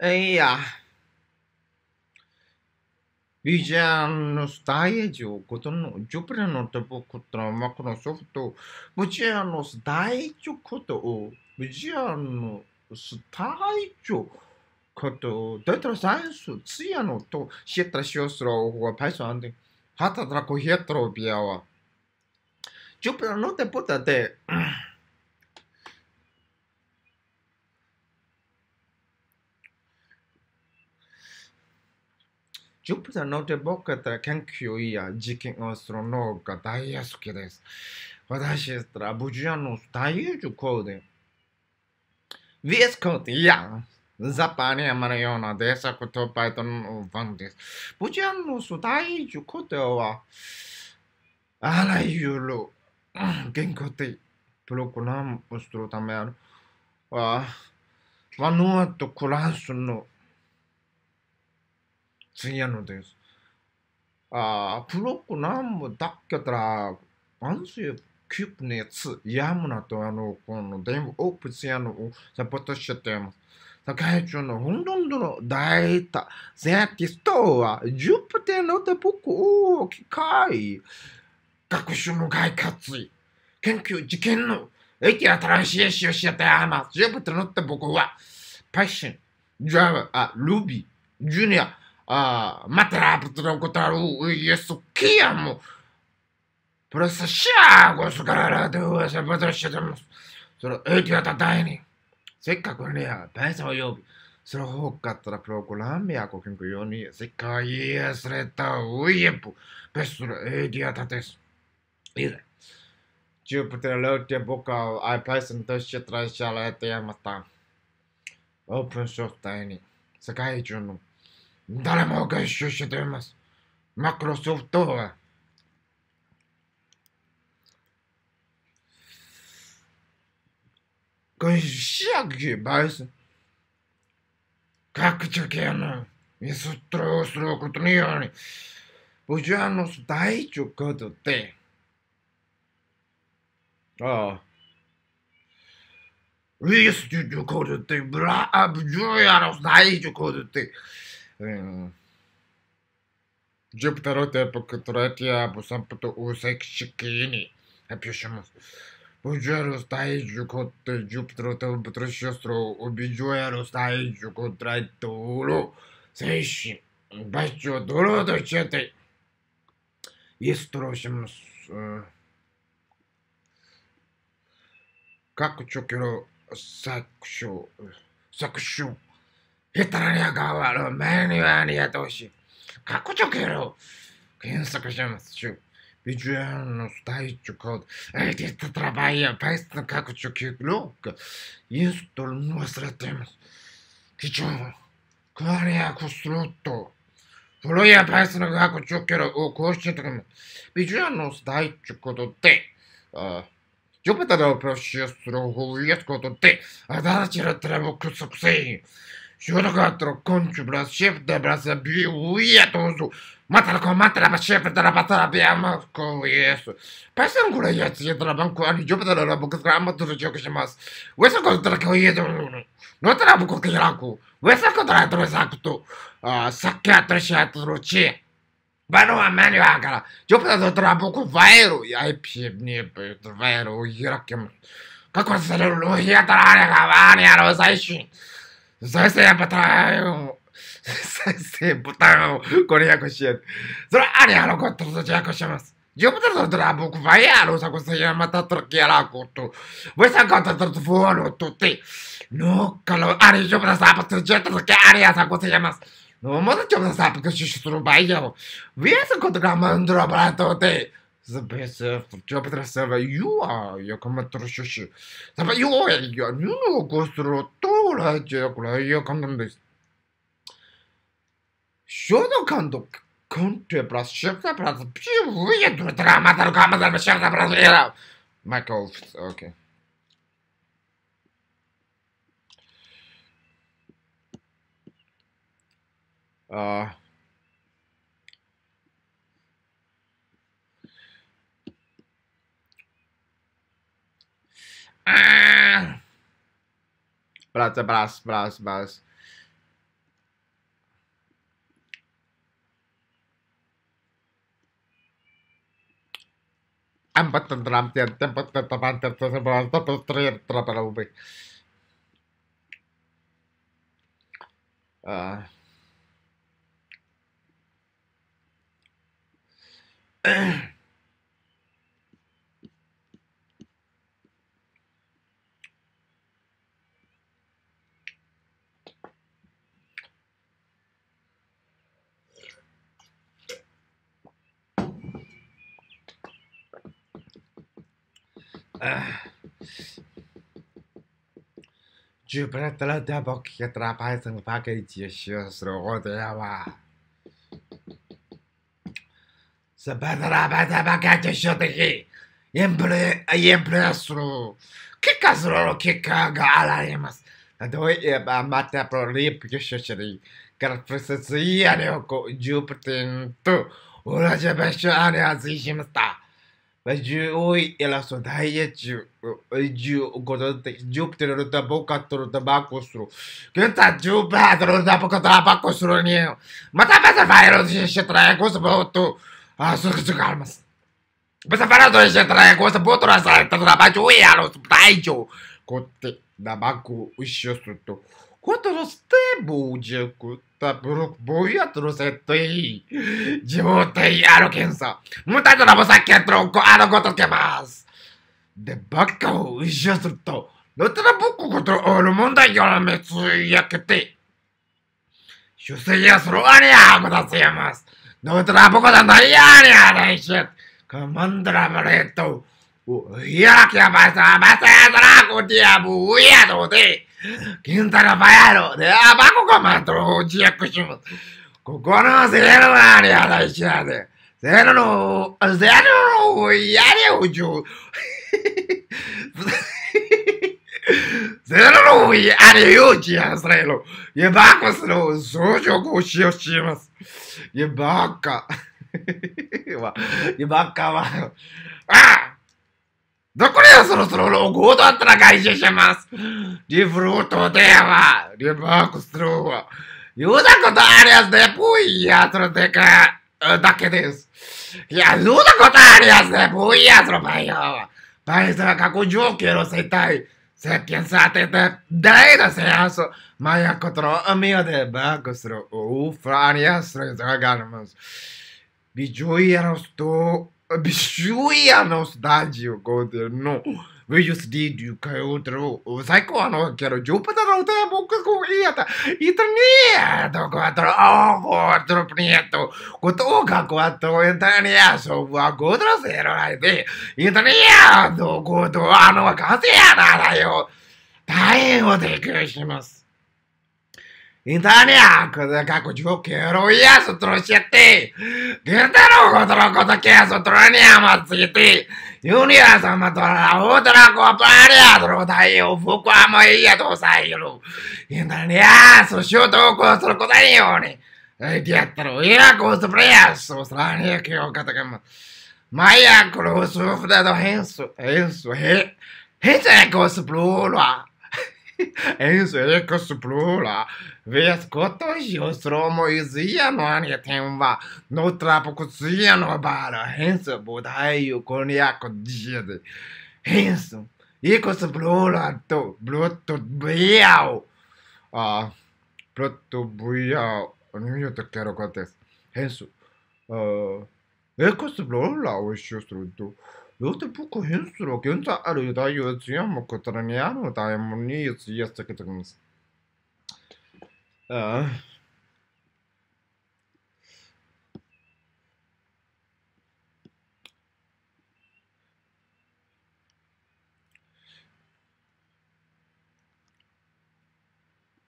Ja. Vision stage ごとジュプラのトボクトのマクロソフト、ジャあのスタイジョことを、無事あのスタイジオこと、デトタサンス、ツヤノトシェタシオスローは Python タ働くヘトロビアワジュプラのテボタで、Jupiter の手僕と研究や実験をするのが大好きです。私だラたジアジアの大友校で VS コーデやザパニアマのようなデサクトパイトのファンです。ブジアンの大友校ではあらゆる言語でプログラムをするためある。ワノアとクランスの次やのです。아부럽고난뭐닦였더라안수에큐브네츠야무나또안오고데임오프스안오고사포토시템사카이초노혼돈도로다이타제티스토와주프테노테포쿠키카이学習の外活研究事件の駅新しい絵師をしやったやまジュプテノって僕は Passion, Java, あ、Ruby, Junior, a matraptra cotaru e isso que amo. Por essa chaga, os caras do essa patrocínio. Solo eu te atataini. せっかくね、ペンスを呼び、そのほかったらプログラムやご研究用に、世界へすれたウィエプ、ペストのエディアタテス。いいね。Jupiter Lote Boca iPython としてトライされていました。オープンソフトに世界中の誰もが一緒しています。マクロソフトは。Кончагибайся. Как кена и сутро сроку триони. Пуджано сдайчу като те. А. Вие сте като те, бра, абджуя, раздайчу като те. Jupiterote пократия по самото усекшикини. Напишемос. Buongiorno, stai giocando Jupiter Hotel Patrociostro, buongiorno, stai giocando Tulu, sei bacio Tulu, doce te. Jis ruošiamas kakčių kiro sakšių, sakšių. ヒトラリアガワロメニューアニアトシカクチョケロ検索しますしゅビジュアルのスタイチコードエディットトラバイヤーパイスのカクチョケロインストールも忘れていますキチョンクアリアクスロットフロイヤーパイスのカクチョケロを更新とかもビジュアルのスタイチコードでジョペタでオプロシアスロー法を癒すことで新しいラテラボクス作成 Giudicatro congiura chef de brasabi uia tozu. Matala con matala ma chef de la batala biama con yesu. Passa ancora io ti della banco ani job della roba che trama tu gioco che mas. Wesa con tra che io non. Non tra buco che raco. Wesa con tra tra esatto. Ah, sacca tra sciato roci. Vanno a mani a cara. Job da tra buco vero. Ai piedi vero ira che. Kako se lo io tra la cavania lo sai. 再生ボタン再生ボタンをこれ訳しやそれあれやろこっとじ訳します。Yo me trato de la boca, vaya, los sacos se llama tatraquia la coto. Voy a sacar tatrafuo, no tote. No, calo, ari, yo me la sapo, te yo te que ari, a saco se llamas. No, modo yo me la sapo, que yo soy un vaya. Voy a sacar tatrafuo, no tote. 是不是？这不是什么有啊？要这么多了消息，什么有？要牛肉过时了，多了就过来，要那么多。晓得看懂，看对不？十次不十，屁股也坐得了吗？怎么怎么想的？不来了？麦克，OK。啊。Praca, praça, praça, praça. empat tentram Uh. Giubretele de bochi che trapai să-mi f a c t ieșios rogodeaua. Să b t e r a b a de bagate și de hi. E împlesru. c e casrolo, che caga, ala rimas. Da doi e amate pro lip che șeșeri. Care frisăția de oco, g i u p r e t i n tu. Ura ce b e s o a r e a zis și mă sta. mas hoje ela só daí de Júpiter eh, da boca da bacostro. Que tá Júpiter da boca da bacostro nenhum. Mas a vez vai eu deixa trair coisa boto. Ah, só que calma. Mas a vez eu deixa trair coisa boto na saída do trabalho e ela daí Cote da baco o xosto. Outros tempos de escuta por boi outros setei. De voltei a lo quensa. Muita de novo saque tronco a lo gotas que mais. De bacão e gesto. No te da pouco contra o mundo e a me tsuya que te. 出世やするわねや、こたつやます。のたらぼこだないやねや、来週。かまんだらばれと。お、いやらきやばさ、ばさやだら、こてやぶうやどで。ンタ郎バヤロで、あ、バコかまんとおじやくしむ。ここのせいろなりやらしやで。せいろの、せいろのやれおじゅう。せいろのやれよじやせいろ。いや、バコする、そうじょくをしよします。いや、バカ。いや、バカは。あどこだよ、そろそろロゴだったら回収します。リートでは、リバークスーは、言うことあるやつでぽいやつのでか、だけです。いや、言うことあるやつでぽいやつの場合は、バイスは過去の生態、接近さてて、のセアス、との海でバークフニアスがあります。ビジョイアスト、Bijuianos d a d i o c o n t r no Vejus dídio que outro o saiko ano que r o jupa da rota a boca com iata e tanito c o a t r o o c o n t r o prieto c o t r a o cacoato entaniaso a c o n t r o zero aí de e tanito c o n t r o ano a casiana aí tá eu ó 大変お手くします。Então, que Italiano, kako ću kero, jesu trošiti. Gdje drogo da kesu tronjama citi. Junija sam to na utra ko pariadro da je u fukuamo i jedu sa ilu. Italiano, šutu ko srko da njoni. isso, iako su prijesu, stranje kio katakama. Maja kru sufda do hensu, hensu, he. Hensu je ko su plulua. Isso, ele que suplou lá. Vê as cotas e os romos e zia, mano. E tem um bar. No trapo com zia no bar. Isso, o coniaco de Isso. E com os blula do bruto buiau. Ah, bruto buiau. Não, eu te quero contar isso. Isso. Ah, e com os blula 有的不可言说了，现在阿里大约这样么？可得了两个大么？你也是也是这个东西，嗯。